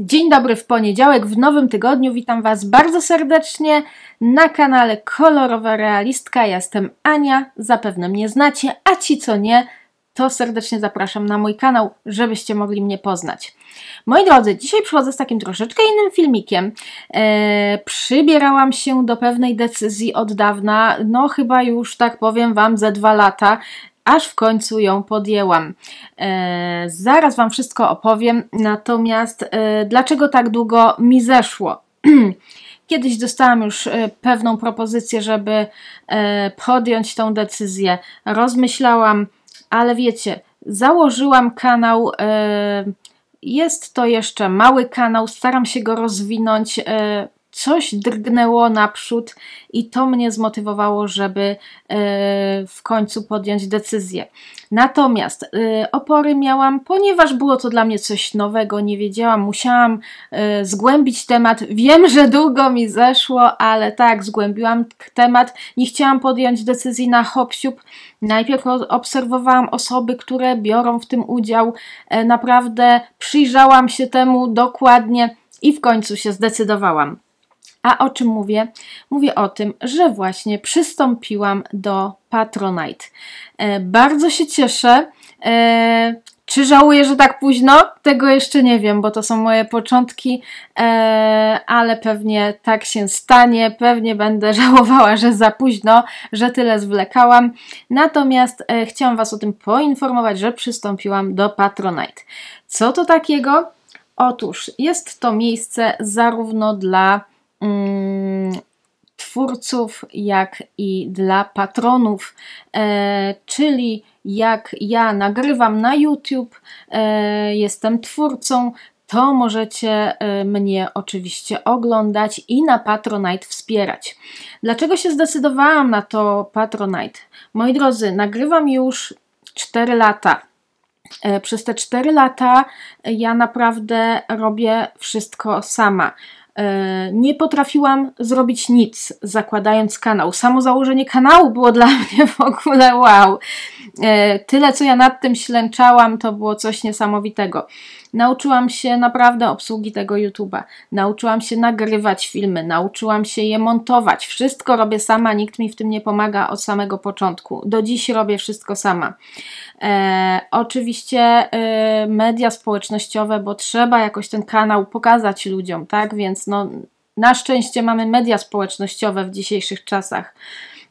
Dzień dobry w poniedziałek, w nowym tygodniu. Witam Was bardzo serdecznie na kanale Kolorowa Realistka. Ja jestem Ania, zapewne mnie znacie, a ci co nie, to serdecznie zapraszam na mój kanał, żebyście mogli mnie poznać. Moi drodzy, dzisiaj przychodzę z takim troszeczkę innym filmikiem. Eee, przybierałam się do pewnej decyzji od dawna, no chyba już tak powiem Wam ze dwa lata aż w końcu ją podjęłam. E, zaraz Wam wszystko opowiem, natomiast e, dlaczego tak długo mi zeszło? Kiedyś dostałam już e, pewną propozycję, żeby podjąć tą decyzję. Rozmyślałam, ale wiecie, założyłam kanał. Jest to jeszcze mały kanał, staram się go rozwinąć coś drgnęło naprzód i to mnie zmotywowało, żeby e, w końcu podjąć decyzję. Natomiast e, opory miałam, ponieważ było to dla mnie coś nowego, nie wiedziałam, musiałam e, zgłębić temat. Wiem, że długo mi zeszło, ale tak, zgłębiłam temat. Nie chciałam podjąć decyzji na hopsiub. Najpierw obserwowałam osoby, które biorą w tym udział. Naprawdę przyjrzałam się temu dokładnie i w końcu się zdecydowałam. A o czym mówię? Mówię o tym, że właśnie przystąpiłam do Patronite. E, bardzo się cieszę. E, czy żałuję, że tak późno? Tego jeszcze nie wiem, bo to są moje początki, e, ale pewnie tak się stanie. Pewnie będę żałowała, że za późno, że tyle zwlekałam. Natomiast chciałam Was o tym poinformować, że przystąpiłam do Patronite. Co to takiego? Otóż jest to miejsce zarówno dla Mm, twórców, jak i dla patronów, e, czyli jak ja nagrywam na YouTube, e, jestem twórcą, to możecie e, mnie oczywiście oglądać i na Patronite wspierać. Dlaczego się zdecydowałam na to Patronite? Moi drodzy, nagrywam już 4 lata. Przez te 4 lata ja naprawdę robię wszystko sama. E, nie potrafiłam zrobić nic, zakładając kanał. Samo założenie kanału było dla mnie w ogóle wow. E, tyle, co ja nad tym ślęczałam, to było coś niesamowitego. Nauczyłam się naprawdę obsługi tego YouTube'a. Nauczyłam się nagrywać filmy, nauczyłam się je montować. Wszystko robię sama, nikt mi w tym nie pomaga od samego początku. Do dziś robię wszystko sama. E, oczywiście e, media społecznościowe, bo trzeba jakoś ten kanał pokazać ludziom, tak? Więc no, na szczęście mamy media społecznościowe w dzisiejszych czasach.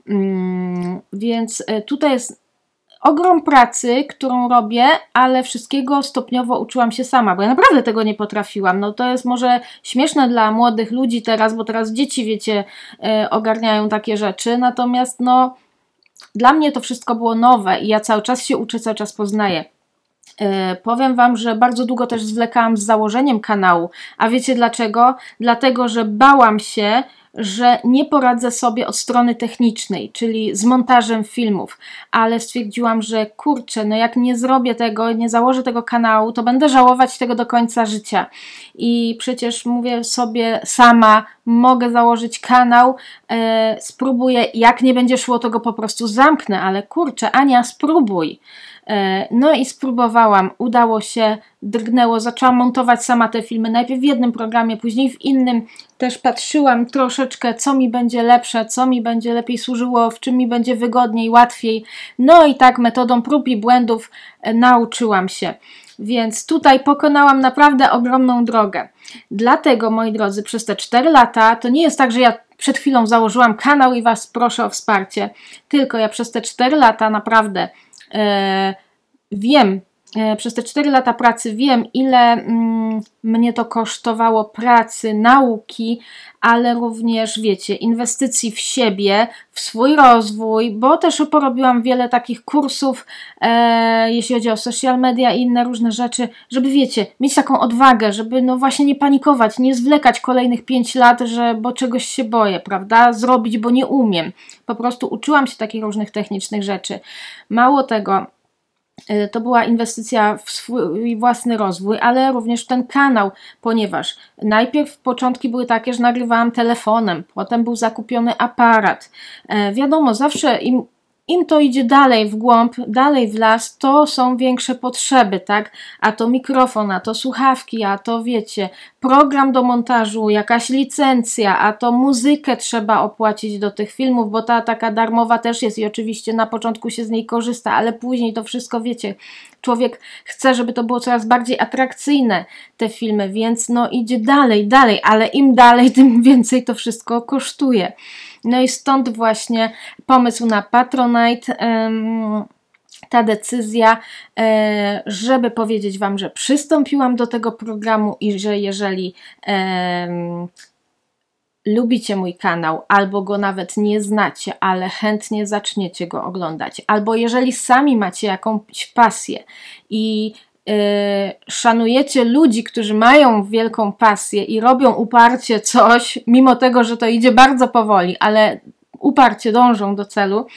Mm, więc e, tutaj jest ogrom pracy, którą robię, ale wszystkiego stopniowo uczyłam się sama, bo ja naprawdę tego nie potrafiłam. No to jest może śmieszne dla młodych ludzi teraz, bo teraz dzieci, wiecie, e, ogarniają takie rzeczy, natomiast no dla mnie to wszystko było nowe i ja cały czas się uczę, cały czas poznaję. E, powiem Wam, że bardzo długo też zwlekałam z założeniem kanału. A wiecie dlaczego? Dlatego, że bałam się, że nie poradzę sobie od strony technicznej, czyli z montażem filmów, ale stwierdziłam, że kurczę, no jak nie zrobię tego, nie założę tego kanału, to będę żałować tego do końca życia. I przecież mówię sobie sama, mogę założyć kanał, e, spróbuję, jak nie będzie szło, to go po prostu zamknę, ale kurczę, Ania, spróbuj. E, no i spróbowałam, udało się, drgnęło, zaczęłam montować sama te filmy, najpierw w jednym programie, później w innym. Też patrzyłam troszeczkę, co mi będzie lepsze, co mi będzie lepiej służyło, w czym mi będzie wygodniej, łatwiej. No i tak metodą prób i błędów e, nauczyłam się. Więc tutaj pokonałam naprawdę ogromną drogę. Dlatego, moi drodzy, przez te 4 lata to nie jest tak, że ja przed chwilą założyłam kanał i Was proszę o wsparcie. Tylko ja przez te 4 lata naprawdę E, wiem, E, przez te 4 lata pracy wiem, ile mm, mnie to kosztowało pracy, nauki, ale również, wiecie, inwestycji w siebie, w swój rozwój, bo też porobiłam wiele takich kursów, e, jeśli chodzi o social media i inne różne rzeczy, żeby, wiecie, mieć taką odwagę, żeby, no właśnie, nie panikować, nie zwlekać kolejnych 5 lat, że, bo czegoś się boję, prawda? Zrobić, bo nie umiem. Po prostu uczyłam się takich różnych technicznych rzeczy. Mało tego, Y, to była inwestycja w swój własny rozwój, ale również w ten kanał, ponieważ najpierw początki były takie, że nagrywałam telefonem, potem był zakupiony aparat. Y, wiadomo, zawsze im im to idzie dalej w głąb, dalej w las, to są większe potrzeby, tak? A to mikrofon, a to słuchawki, a to wiecie, program do montażu, jakaś licencja, a to muzykę trzeba opłacić do tych filmów, bo ta taka darmowa też jest i oczywiście na początku się z niej korzysta, ale później to wszystko wiecie, człowiek chce, żeby to było coraz bardziej atrakcyjne, te filmy, więc no idzie dalej, dalej, ale im dalej, tym więcej to wszystko kosztuje. No i stąd właśnie pomysł na Patronite. Um, ta decyzja, e, żeby powiedzieć Wam, że przystąpiłam do tego programu i że jeżeli lubicie mój kanał, albo go nawet nie znacie, ale chętnie zaczniecie go oglądać, albo jeżeli sami macie jakąś pasję i yy, szanujecie ludzi, którzy mają wielką pasję i robią uparcie coś, mimo tego, że to idzie bardzo powoli, ale uparcie dążą do celu.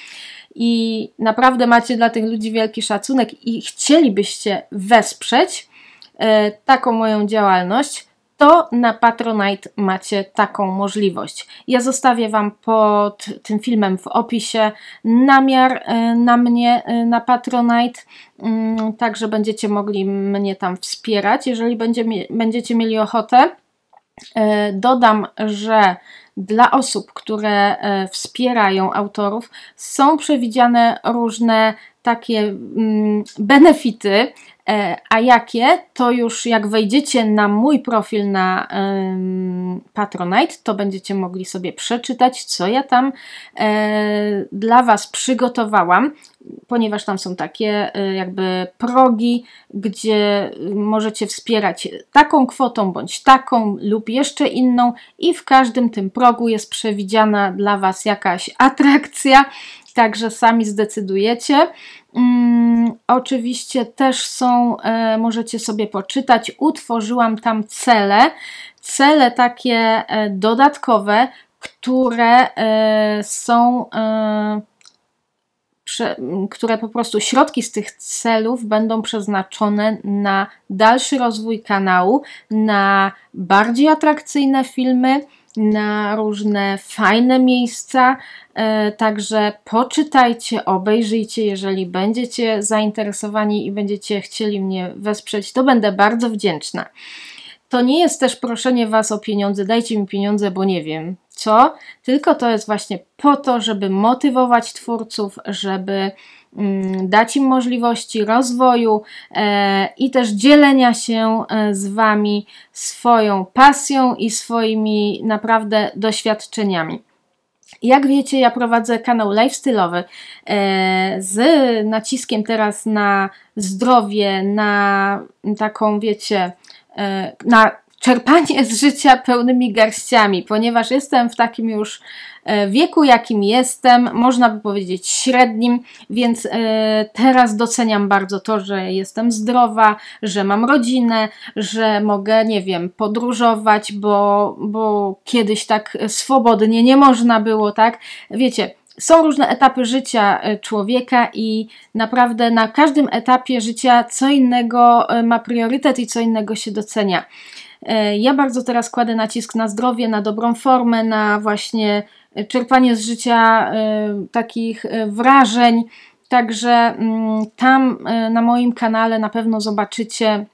I naprawdę macie dla tych ludzi wielki szacunek i chcielibyście wesprzeć y, taką moją działalność, to na Patronite macie taką możliwość. Ja zostawię Wam pod tym filmem w opisie namiar y, na mnie y, na Patronite, mm, tak że będziecie mogli mnie tam wspierać, jeżeli będzie, będziecie mieli ochotę. Y, dodam, że dla osób, które wspierają autorów, są przewidziane różne takie mm, benefity, E, a jakie, to już jak wejdziecie na mój profil na Patronite, to będziecie mogli sobie przeczytać, co ja tam e, dla Was przygotowałam, ponieważ tam są takie e, jakby progi, gdzie możecie wspierać taką kwotą bądź taką lub jeszcze inną i w każdym tym progu jest przewidziana dla Was jakaś atrakcja także sami zdecydujecie. Mm, oczywiście też są, e, możecie sobie poczytać. Utworzyłam tam cele, cele takie e, dodatkowe, które e, są e, które po prostu środki z tych celów będą przeznaczone na dalszy rozwój kanału, na bardziej atrakcyjne filmy, na różne fajne miejsca. E, także poczytajcie, obejrzyjcie, jeżeli będziecie zainteresowani i będziecie chcieli mnie wesprzeć, to będę bardzo wdzięczna. To nie jest też proszenie Was o pieniądze, dajcie mi pieniądze, bo nie wiem co, tylko to jest właśnie po to, żeby motywować twórców, żeby Mm, dać im możliwości rozwoju e, i też dzielenia się e, z Wami swoją pasją i swoimi naprawdę doświadczeniami. Jak wiecie, ja prowadzę kanał lifestyle'owy e, z naciskiem teraz na zdrowie, na taką, wiecie, na czerpanie z życia pełnymi garściami, ponieważ jestem w takim już e, wieku, jakim jestem, można by powiedzieć średnim, więc e, teraz doceniam bardzo to, że jestem zdrowa, że mam rodzinę, że mogę, nie wiem, podróżować, bo, bo kiedyś tak swobodnie nie można było, tak? Wiecie, są różne etapy życia e, człowieka i naprawdę na każdym etapie życia co innego ma priorytet i co innego się docenia. E, ja bardzo teraz kładę nacisk na zdrowie, na dobrą formę, na właśnie czerpanie z życia e, takich e, wrażeń. Także mm, tam na moim kanale na pewno zobaczycie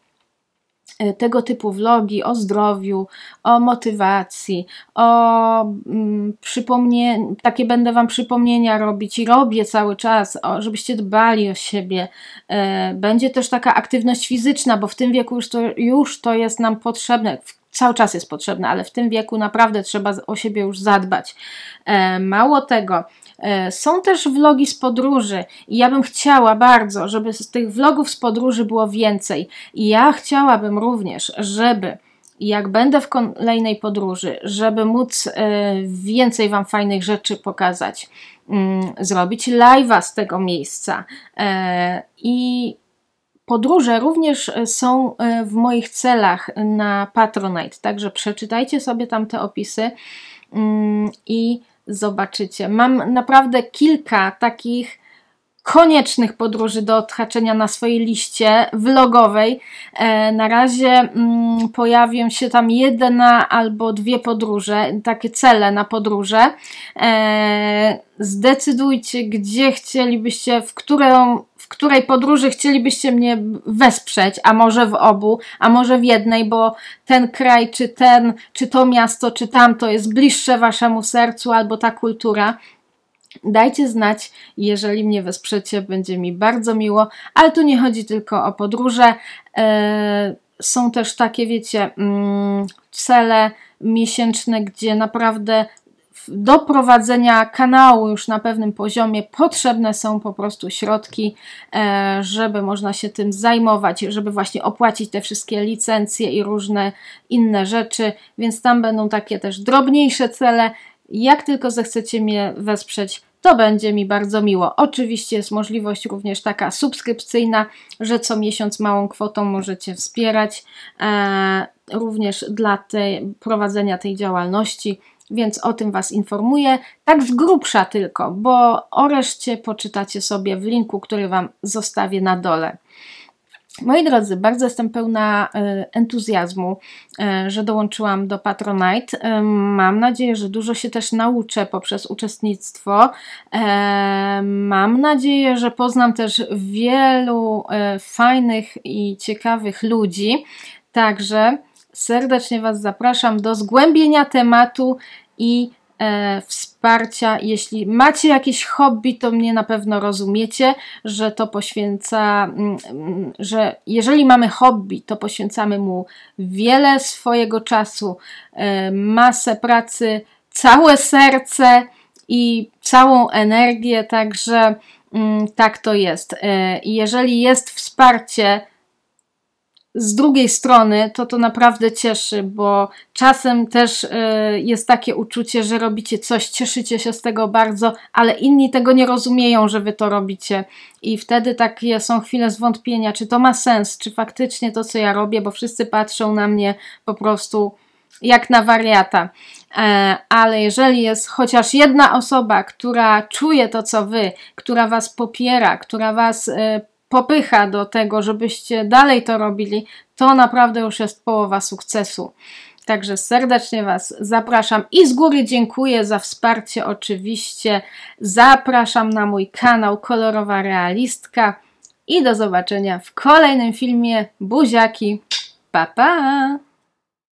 Y, tego typu vlogi o zdrowiu, o motywacji, o mm, przypomnie, takie będę Wam przypomnienia robić i robię cały czas, o, żebyście dbali o siebie. Y, będzie też taka aktywność fizyczna, bo w tym wieku już to, już to jest nam potrzebne. W cały czas jest potrzebna, ale w tym wieku naprawdę trzeba o siebie już zadbać. E, mało tego, e, są też vlogi z podróży i ja bym chciała bardzo, żeby z tych vlogów z podróży było więcej. I ja chciałabym również, żeby jak będę w kolejnej podróży, żeby móc e, więcej Wam fajnych rzeczy pokazać, mm, zrobić live'a z tego miejsca i Podróże również e, są e, w moich celach na Patronite, także przeczytajcie sobie tam te opisy mm, i zobaczycie. Mam naprawdę kilka takich koniecznych podróży do odhaczenia na swojej liście vlogowej. E, na razie mm, pojawią się tam jedna albo dwie podróże, takie cele na podróże. E, zdecydujcie, gdzie chcielibyście, w którą w której podróży chcielibyście mnie wesprzeć, a może w obu, a może w jednej, bo ten kraj, czy ten, czy to miasto, czy tamto jest bliższe waszemu sercu albo ta kultura. Dajcie znać, jeżeli mnie wesprzecie, będzie mi bardzo miło, ale tu nie chodzi tylko o podróże. E, są też takie, wiecie, mm, cele miesięczne, gdzie naprawdę do prowadzenia kanału już na pewnym poziomie potrzebne są po prostu środki, e, żeby można się tym zajmować, żeby właśnie opłacić te wszystkie licencje i różne inne rzeczy, więc tam będą takie też drobniejsze cele, jak tylko zechcecie mnie wesprzeć, to będzie mi bardzo miło. Oczywiście jest możliwość również taka subskrypcyjna, że co miesiąc małą kwotą możecie wspierać, e, również dla tej, prowadzenia tej działalności, więc o tym Was informuję. Tak z grubsza tylko, bo o reszcie poczytacie sobie w linku, który Wam zostawię na dole. Moi drodzy, bardzo jestem pełna e, entuzjazmu, e, że dołączyłam do Patronite. E, mam nadzieję, że dużo się też nauczę poprzez uczestnictwo. Mam nadzieję, że poznam też wielu fajnych i ciekawych ludzi. Także serdecznie Was zapraszam do zgłębienia tematu i e, wsparcia. Jeśli macie jakieś hobby, to mnie na pewno rozumiecie, że to poświęca, mm, mm, że jeżeli mamy hobby, to poświęcamy mu wiele swojego czasu, e, masę pracy, całe serce i całą energię, także mm, tak to jest. E, jeżeli jest wsparcie, z drugiej strony to to naprawdę cieszy, bo czasem też y, jest takie uczucie, że robicie coś, cieszycie się z tego bardzo, ale inni tego nie rozumieją, że wy to robicie. I wtedy takie są chwile zwątpienia, czy to ma sens, czy faktycznie to, co ja robię, bo wszyscy patrzą na mnie po prostu jak na wariata. E, ale jeżeli jest chociaż jedna osoba, która czuje to, co wy, która was popiera, która was y, popycha do tego, żebyście dalej to robili, to naprawdę już jest połowa sukcesu. Także serdecznie Was zapraszam i z góry dziękuję za wsparcie. Oczywiście zapraszam na mój kanał Kolorowa Realistka i do zobaczenia w kolejnym filmie. Buziaki, pa pa!